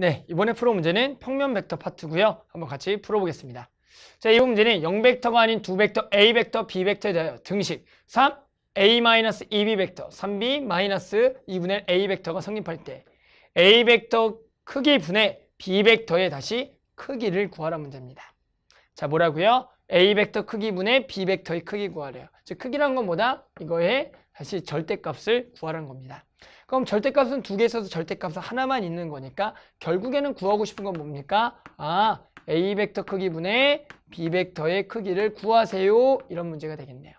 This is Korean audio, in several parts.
네, 이번에 풀어 문제는 평면 벡터 파트고요. 한번 같이 풀어보겠습니다. 자, 이 문제는 0벡터가 아닌 2벡터, A벡터, B벡터에 대하여 등식 3, A-2B 벡터, 3B-2분의 A 벡터가 성립할 때 A 벡터 크기 분의 B 벡터의 다시 크기를 구하라 문제입니다. 자, 뭐라고요? A 벡터 크기 분의 B 벡터의 크기 구하래요. 즉, 크기란 건 뭐다? 이거의 다시 절대값을 구하는 라 겁니다. 그럼 절대값은 두 개 있어서 절대값은 하나만 있는 거니까 결국에는 구하고 싶은 건 뭡니까? 아, A 벡터 크기 분의 B 벡터의 크기를 구하세요. 이런 문제가 되겠네요.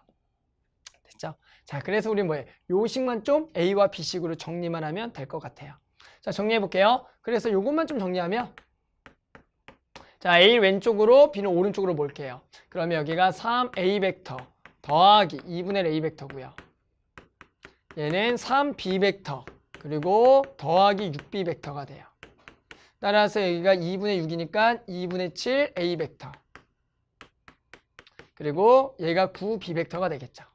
됐죠? 자, 그래서 우리 뭐예요? 요식만 좀 A와 B식으로 정리만 하면 될 것 같아요. 자, 정리해 볼게요. 그래서 요것만 좀 정리하면 자, A 왼쪽으로 B는 오른쪽으로 볼게요 그러면 여기가 3A 벡터 더하기 2분의 A 벡터고요. 얘는 3b 벡터 그리고 더하기 6b 벡터가 돼요. 따라서 여기가 2분의 6이니까 2분의 7 a 벡터 그리고 얘가 9b 벡터가 되겠죠.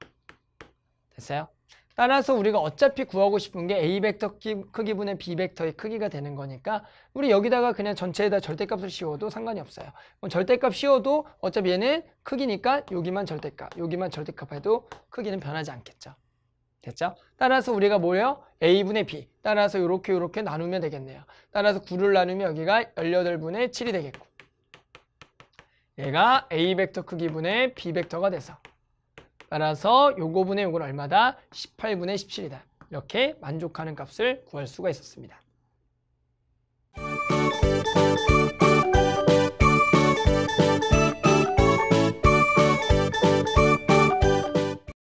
됐어요? 따라서 우리가 어차피 구하고 싶은 게 a 벡터 크기분의 b 벡터의 크기가 되는 거니까 우리 여기다가 그냥 전체에다 절대값을 씌워도 상관이 없어요. 절대값 씌워도 어차피 얘는 크기니까 여기만 절대값, 여기만 절대값 해도 크기는 변하지 않겠죠. 됐죠? 따라서 우리가 뭐예요? a분의 b. 따라서 이렇게 이렇게 나누면 되겠네요. 따라서 9를 나누면 여기가 18분의 7이 되겠고 얘가 a 벡터 크기분의 b 벡터가 돼서 따라서 요거분의 요건 얼마다? 18분의 17이다. 이렇게 만족하는 값을 구할 수가 있었습니다.